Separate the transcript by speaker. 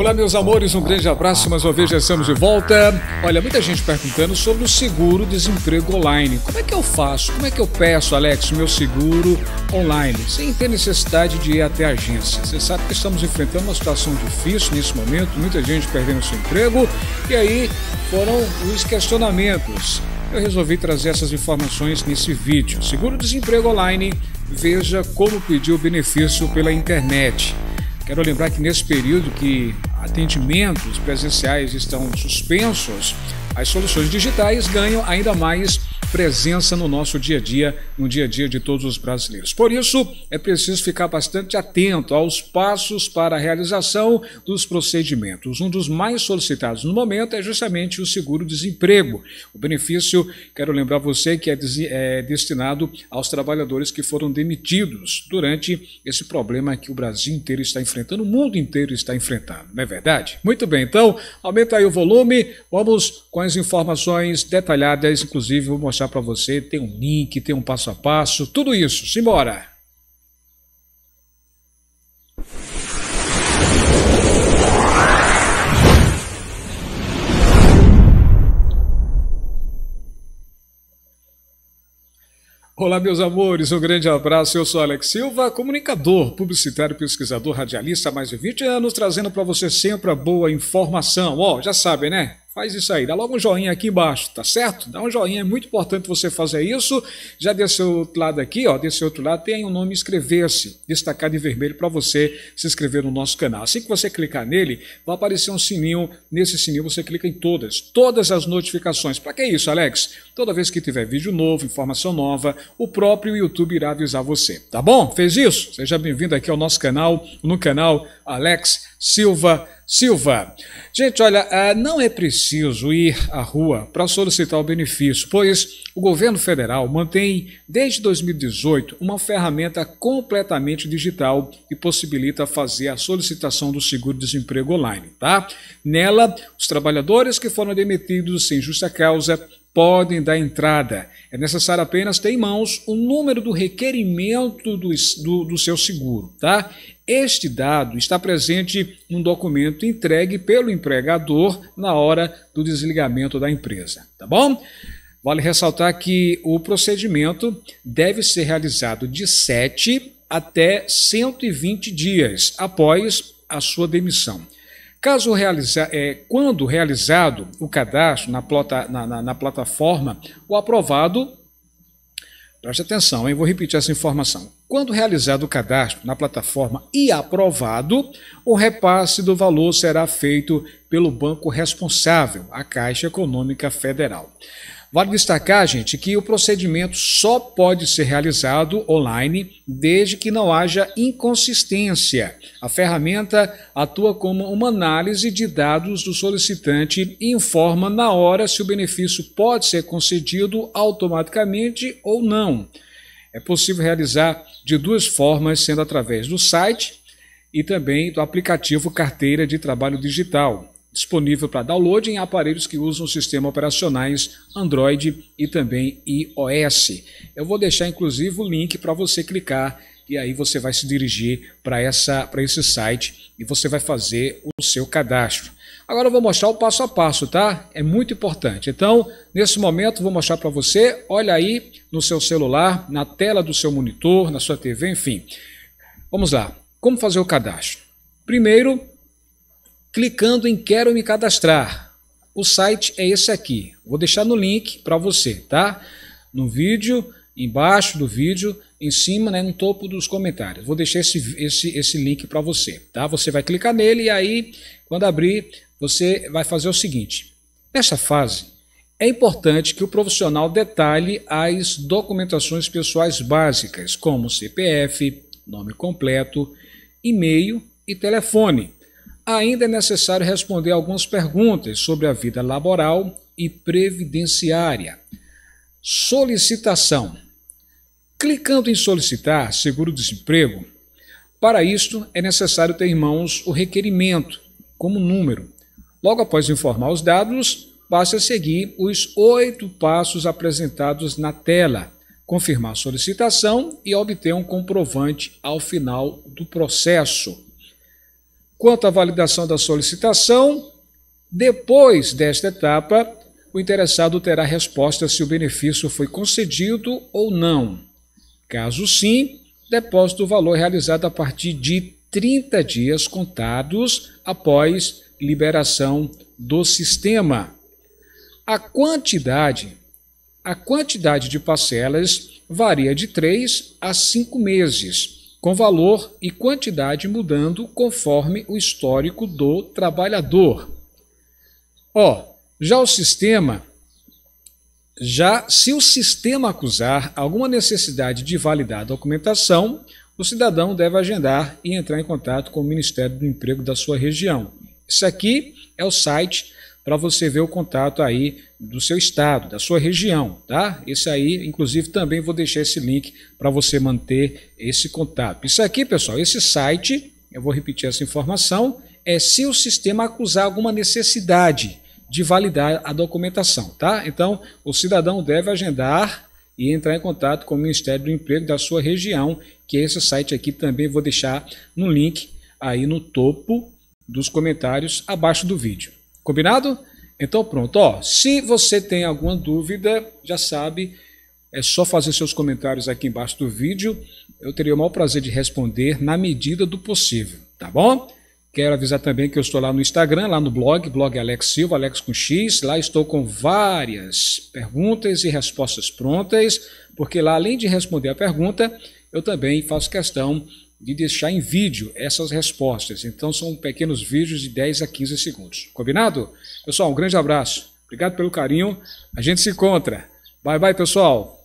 Speaker 1: Olá, meus amores, um grande abraço. Mais uma vez já estamos de volta. Olha, muita gente perguntando sobre o seguro desemprego online. Como é que eu faço? Como é que eu peço, Alex, meu seguro online? Sem ter necessidade de ir até a agência. Você sabe que estamos enfrentando uma situação difícil nesse momento, muita gente perdendo seu emprego. E aí foram os questionamentos eu resolvi trazer essas informações nesse vídeo. Seguro-desemprego online, veja como pedir o benefício pela internet. Quero lembrar que nesse período que atendimentos presenciais estão suspensos, as soluções digitais ganham ainda mais presença no nosso dia a dia, no dia a dia de todos os brasileiros. Por isso, é preciso ficar bastante atento aos passos para a realização dos procedimentos. Um dos mais solicitados no momento é justamente o seguro-desemprego. O benefício, quero lembrar você, que é, é destinado aos trabalhadores que foram demitidos durante esse problema que o Brasil inteiro está enfrentando, o mundo inteiro está enfrentando, não é verdade? Muito bem, então, aumenta aí o volume, vamos com as informações detalhadas, inclusive vou mostrar para você, tem um link, tem um passo a passo, tudo isso. Simbora! Olá, meus amores, um grande abraço. Eu sou Alex Silva, comunicador, publicitário, pesquisador, radialista há mais de 20 anos, trazendo para você sempre a boa informação. Ó, oh, já sabe, né? faz isso aí, dá logo um joinha aqui embaixo, tá certo? Dá um joinha, é muito importante você fazer isso. Já desse outro lado aqui, ó, desse outro lado tem o um nome inscrever-se, destacar de vermelho para você se inscrever no nosso canal. Assim que você clicar nele, vai aparecer um sininho, nesse sininho você clica em todas, todas as notificações. Para que isso, Alex? Toda vez que tiver vídeo novo, informação nova, o próprio YouTube irá avisar você, tá bom? Fez isso? Seja bem-vindo aqui ao nosso canal, no canal Alex Silva Silva. Gente, olha, ah, não é preciso ir à rua para solicitar o benefício, pois o governo federal mantém, desde 2018, uma ferramenta completamente digital que possibilita fazer a solicitação do seguro-desemprego online, tá? Nela, os trabalhadores que foram demitidos sem justa causa podem dar entrada. É necessário apenas ter em mãos o número do requerimento do, do, do, seu seguro. Tá? Este dado está presente num documento entregue pelo empregador na hora do desligamento da empresa. Tá bom? Vale ressaltar que o procedimento deve ser realizado de 7 até 120 dias após a sua demissão. Caso realiza, é, quando realizado o cadastro na, plata na, na, na plataforma, o aprovado, preste atenção, hein, vou repetir essa informação. Quando realizado o cadastro na plataforma e aprovado, o repasse do valor será feito pelo banco responsável, a Caixa Econômica Federal. Vale destacar, gente, que o procedimento só pode ser realizado online desde que não haja inconsistência. A ferramenta atua como uma análise de dados do solicitante e informa na hora se o benefício pode ser concedido automaticamente ou não. É possível realizar de duas formas, sendo através do site e também do aplicativo Carteira de Trabalho Digital disponível para download em aparelhos que usam sistemas operacionais Android e também iOS. Eu vou deixar inclusive o link para você clicar e aí você vai se dirigir para essa para esse site e você vai fazer o seu cadastro. Agora eu vou mostrar o passo a passo, tá? É muito importante. Então, nesse momento vou mostrar para você, olha aí no seu celular, na tela do seu monitor, na sua TV, enfim. Vamos lá. Como fazer o cadastro? Primeiro, clicando em quero me cadastrar. O site é esse aqui. Vou deixar no link para você, tá? No vídeo, embaixo do vídeo, em cima, né, no topo dos comentários. Vou deixar esse, esse, esse link para você, tá? Você vai clicar nele e aí, quando abrir, você vai fazer o seguinte. Nessa fase, é importante que o profissional detalhe as documentações pessoais básicas, como CPF, nome completo, e-mail e telefone ainda é necessário responder algumas perguntas sobre a vida laboral e previdenciária. Solicitação. Clicando em solicitar seguro-desemprego, para isto é necessário ter em mãos o requerimento, como número. Logo após informar os dados, basta seguir os oito passos apresentados na tela, confirmar a solicitação e obter um comprovante ao final do processo quanto à validação da solicitação, depois desta etapa, o interessado terá resposta se o benefício foi concedido ou não. Caso sim, depósito do valor realizado a partir de 30 dias contados após liberação do sistema. A quantidade, a quantidade de parcelas varia de 3 a 5 meses com valor e quantidade mudando conforme o histórico do trabalhador. Ó, já o sistema já se o sistema acusar alguma necessidade de validar a documentação, o cidadão deve agendar e entrar em contato com o Ministério do Emprego da sua região. Isso aqui é o site para você ver o contato aí do seu estado, da sua região, tá? Esse aí, inclusive, também vou deixar esse link para você manter esse contato. Isso aqui, pessoal, esse site, eu vou repetir essa informação, é se o sistema acusar alguma necessidade de validar a documentação, tá? Então, o cidadão deve agendar e entrar em contato com o Ministério do Emprego da sua região, que é esse site aqui também vou deixar no link aí no topo dos comentários abaixo do vídeo. Combinado? Então pronto. Ó, se você tem alguma dúvida, já sabe, é só fazer seus comentários aqui embaixo do vídeo. Eu teria o maior prazer de responder na medida do possível, tá bom? Quero avisar também que eu estou lá no Instagram, lá no blog, blog Alex Silva, Alex com X. Lá estou com várias perguntas e respostas prontas, porque lá além de responder a pergunta, eu também faço questão de deixar em vídeo essas respostas. Então são pequenos vídeos de 10 a 15 segundos. Combinado? Pessoal, um grande abraço. Obrigado pelo carinho. A gente se encontra. Bye bye, pessoal.